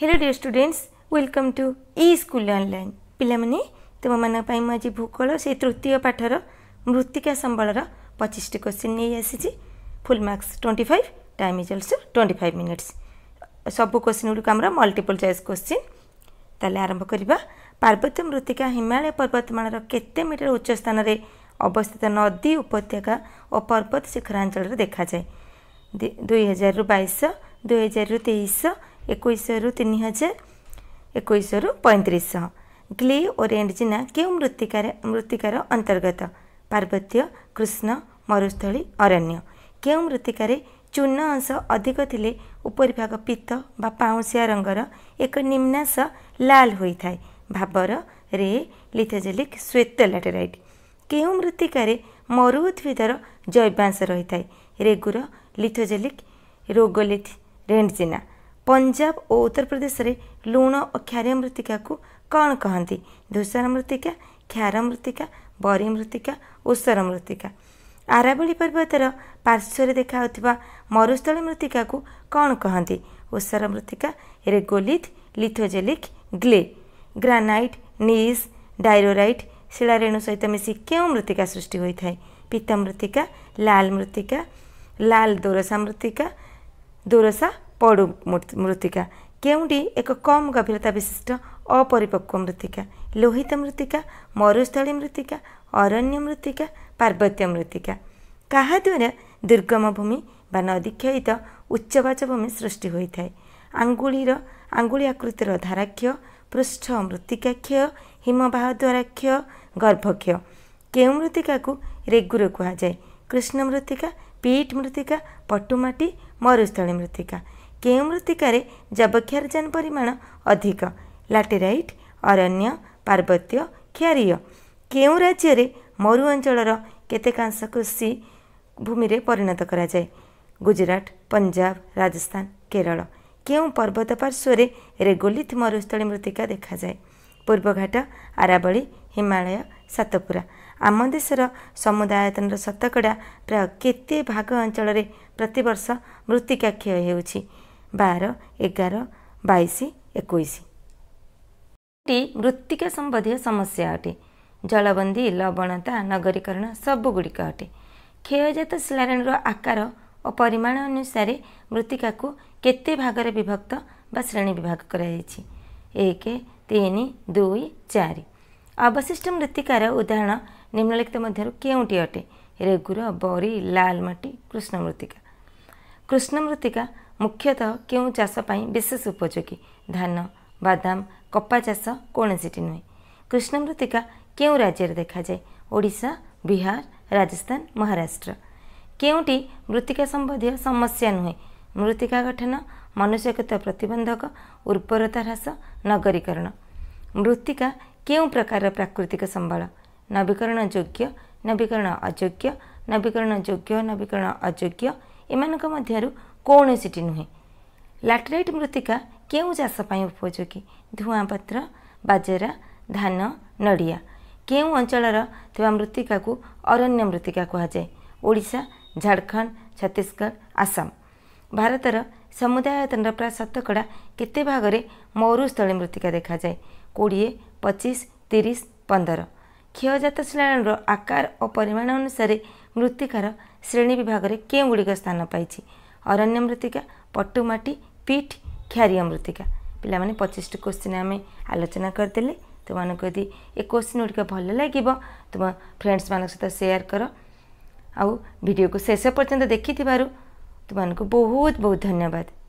hello dear students welcome to e school online पिमनि तपाईँ म आज भूगोल से तृतीय र मृत्तिका सम्बल र पचिसट क्वेसन लैसि full marks twenty five time इजल्ट ट्वेन्टी फाइभ मिनट्स सबै question multiple multiple question question आरंभ गर्दा पर्वत्य मृत्तिका हिमालय पर्वतमाण र केते मिटर उच्च स्थान अवस्थित नदी उपत्यका पर्वत शिखराञ्चर देखाए दुई हजार रु बुई हजारु तेइस ଏକୋଇଶରୁ ତିନି ହଜାର ଏକୋଇଶରୁ ପଇଁତିରିଶହ ଗ୍ଲି ଓରିଏଣ୍ଟ ଚିହ୍ନା କେଉଁ ମୃତ୍ତିକାରେ ମୃତ୍ତିକାର ଅନ୍ତର୍ଗତ ପାର୍ବତ୍ୟ କୃଷ୍ଣ ମରୁସ୍ଥଳୀ ଅରଣ୍ୟ କେଉଁ ମୃତ୍ତିକାରେ ଚୂନ ଅଂଶ ଅଧିକ ଥିଲେ ଉପରିଭାଗ ପିତ ବା ପାଉଁଶିଆ ରଙ୍ଗର ଏକ ନିମ୍ନାଶ ଲାଲ ହୋଇଥାଏ ଭାବର ରେ ଲିଥେଜେଲିକ୍ ଶ୍ୱେତ ଲାଟେରାଇଟ୍ କେଉଁ ମୃତ୍ତିକାରେ ମରୁ ଉଦ୍ଭିଦର ଜୈବାଂଶ ରହିଥାଏ ରେଗୁର ଲିଥୋଜେଲିକ୍ ରୋଗୋଲିଥ ରେଣ୍ଡଜିନା ପଞ୍ଜାବ ଓ ଉତ୍ତରପ୍ରଦେଶରେ ଲୁଣ ଓ କ୍ଷାର ମୃତ୍ତିକାକୁ କ'ଣ କହନ୍ତି ଧୂସର ମୃତ୍ତିକା କ୍ଷାର ମୃତ୍ତିକା ବରି ମୃତ୍ତିକା ଉସର ମୃତ୍ତିକା ଆରାବଳି ପର୍ବତର ପାର୍ଶ୍ୱରେ ଦେଖାଯାଉଥିବା ମରୁସ୍ଥଳୀ ମୃତ୍ତିକାକୁ କ'ଣ କହନ୍ତି ଉସର ମୃତ୍ତିକା ରେଗୋଲିଥ ଲିଥୋଜେଲିକ୍ ଗ୍ଲେ ଗ୍ରାନାଇଟ୍ ନିଜ ଡାଇରୋରାଇଟ୍ ଶିଳାରେଣୁ ସହିତ ମିଶି କେଉଁ ମୃତ୍ତିକା ସୃଷ୍ଟି ହୋଇଥାଏ ପିତା ମୃତ୍ତିକା ଲାଲ ମୃତ୍ତିକା ଲାଲ ଦୋରସା ମୃତ୍ତିକା ଦୋରସା ପଡ଼ୁ ମୃତ୍ତିକା କେଉଁଠି ଏକ କମ୍ ଗଭୀରତା ବିଶିଷ୍ଟ ଅପରିପକ୍ୱ ମୃତ୍ତିକା ଲୋହିତ ମୃତ୍ତିକା ମରୁସ୍ଥଳୀ ମୃତ୍ତିକା ଅରଣ୍ୟ ମୃତ୍ତିକା ପାର୍ବତ୍ୟ ମୃତ୍ତିକା କାହାଦ୍ୱାରା ଦୁର୍ଗମ ଭୂମି ବା ନଦୀ କ୍ଷୟିତ ଉଚ୍ଚବାଚ ଭୂମି ସୃଷ୍ଟି ହୋଇଥାଏ ଆଙ୍ଗୁଳିର ଆଙ୍ଗୁଳି ଆକୃତିର ଧାରାକ୍ଷ ପୃଷ୍ଠ ମୃତ୍ତିକା କ୍ଷୟ ହିମବାହ ଦ୍ୱାରା କ୍ଷୟ ଗର୍ଭକ୍ଷୟ କେଉଁ ମୃତ୍ତିକାକୁ ରେଗୁର କୁହାଯାଏ କୃଷ୍ଣ ମୃତ୍ତିକା ପିଟ୍ ମୃତ୍ତିକା ପଟୁମାଟି ମରୁସ୍ଥଳୀ ମୃତ୍ତିକା କେଉଁ ମୃତ୍ତିକାରେ ଯବକ୍ଷାରଜାନ ପରିମାଣ ଅଧିକ ଲାଟେରାଇଟ୍ ଅରଣ୍ୟ ପାର୍ବତ୍ୟ କ୍ଷାରିୟ କେଉଁ ରାଜ୍ୟରେ ମରୁ ଅଞ୍ଚଳର କେତେକାଂଶ କୃଷି ଭୂମିରେ ପରିଣତ କରାଯାଏ ଗୁଜୁରାଟ ପଞ୍ଜାବ ରାଜସ୍ଥାନ କେରଳ କେଉଁ ପର୍ବତ ପାର୍ଶ୍ୱରେ ରେଗୋଲିଥ ମରୁସ୍ଥଳୀ ମୃତ୍ତିକା ଦେଖାଯାଏ ପୂର୍ବଘାଟ ଆରାବଳି ହିମାଳୟ ସାତପୁରା ଆମ ଦେଶର ସମୁଦାୟତନର ଶତକଡ଼ା ପ୍ରାୟ କେତେ ଭାଗ ଅଞ୍ଚଳରେ ପ୍ରତିବର୍ଷ ମୃତ୍ତିକା କ୍ଷୟ ହେଉଛି ବାର ଏଗାର ବାଇଶ ଏକୋଇଶ ଟି ମୃତ୍ତିକା ସମ୍ବନ୍ଧୀୟ ସମସ୍ୟା ଅଟେ ଜଳବନ୍ଦୀ ଲବଣତା ନଗରୀକରଣ ସବୁଗୁଡ଼ିକ ଅଟେ କ୍ଷୟଜାତ ଶିଳାରଣୀର ଆକାର ଓ ପରିମାଣ ଅନୁସାରେ ମୃତ୍ତିକାକୁ କେତେ ଭାଗରେ ବିଭକ୍ତ ବା ଶ୍ରେଣୀ ବିଭାଗ କରାଯାଇଛି ଏକ ତିନି ଦୁଇ ଚାରି ଅବଶିଷ୍ଟ ମୃତ୍ତିକାର ଉଦାହରଣ ନିମ୍ନଲିଖିତ ମଧ୍ୟରୁ କେଉଁଟି ଅଟେ ରେଗୁର ବରି ଲାଲ ମାଟି କୃଷ୍ଣ ମୃତ୍ତିକା କୃଷ୍ଣ ମୃତ୍ତିକା ମୁଖ୍ୟତଃ କେଉଁ ଚାଷ ପାଇଁ ବିଶେଷ ଉପଯୋଗୀ ଧାନ ବାଦାମ କପା ଚାଷ କୌଣସିଟି ନୁହେଁ କୃଷ୍ଣ ମୃତ୍ତିକା କେଉଁ ରାଜ୍ୟରେ ଦେଖାଯାଏ ଓଡ଼ିଶା ବିହାର ରାଜସ୍ଥାନ ମହାରାଷ୍ଟ୍ର କେଉଁଟି ମୃତ୍ତିକା ସମ୍ବନ୍ଧୀୟ ସମସ୍ୟା ନୁହେଁ ମୃତ୍ତିକା ଗଠନ ମନୁଷ୍ୟଗତ ପ୍ରତିବନ୍ଧକ ଉର୍ବରତା ହ୍ରାସ ନଗରୀକରଣ ମୃତ୍ତିକା କେଉଁ ପ୍ରକାରର ପ୍ରାକୃତିକ ସମ୍ବଳ ନବୀକରଣ ଯୋଗ୍ୟ ନବୀକରଣ ଅଯୋଗ୍ୟ ନବୀକରଣ ଯୋଗ୍ୟ ନବୀକରଣ ଅଯୋଗ୍ୟ ଏମାନଙ୍କ ମଧ୍ୟରୁ କୌଣସିଟି ନୁହେଁ ଲାଟ୍ରାଇଟ୍ ମୃତ୍ତିକା କେଉଁ ଚାଷ ପାଇଁ ଉପଯୋଗୀ ଧୂଆଁପତ୍ର ବାଜରା ଧାନ ନଡ଼ିଆ କେଉଁ ଅଞ୍ଚଳର ଥିବା ମୃତ୍ତିକାକୁ ଅରଣ୍ୟ ମୃତ୍ତିକା କୁହାଯାଏ ଓଡ଼ିଶା ଝାଡ଼ଖଣ୍ଡ ଛତିଶଗଡ଼ ଆସାମ ଭାରତର ସମୁଦାୟତନର ପ୍ରାୟ ଶତକଡ଼ା କେତେ ଭାଗରେ ମରୁସ୍ଥଳୀ ମୃତ୍ତିକା ଦେଖାଯାଏ କୋଡ଼ିଏ ପଚିଶ ତିରିଶ ପନ୍ଦର କ୍ଷୟଜାତ ଶିଳାଣର ଆକାର ଓ ପରିମାଣ ଅନୁସାରେ ମୃତ୍ତିକାର ଶ୍ରେଣୀ ବିଭାଗରେ କେଉଁଗୁଡ଼ିକ ସ୍ଥାନ ପାଇଛି ଅରଣ୍ୟ ମୃତ୍ତିକା ପଟୁମାଟି ପିଟ୍ କ୍ଷାରିୟ ମୃତ୍ତିକା ପିଲାମାନେ ପଚିଶଟି କୋଶ୍ଚିନ୍ ଆମେ ଆଲୋଚନା କରିଦେଲେ ତୁମମାନଙ୍କୁ ଯଦି ଏ କୋଶ୍ଚିନ୍ ଗୁଡ଼ିକ ଭଲ ଲାଗିବ ତୁମ ଫ୍ରେଣ୍ଡସ୍ମାନଙ୍କ ସହିତ ସେୟାର କର ଆଉ ଭିଡ଼ିଓକୁ ଶେଷ ପର୍ଯ୍ୟନ୍ତ ଦେଖିଥିବାରୁ ତୁମମାନଙ୍କୁ ବହୁତ ବହୁତ ଧନ୍ୟବାଦ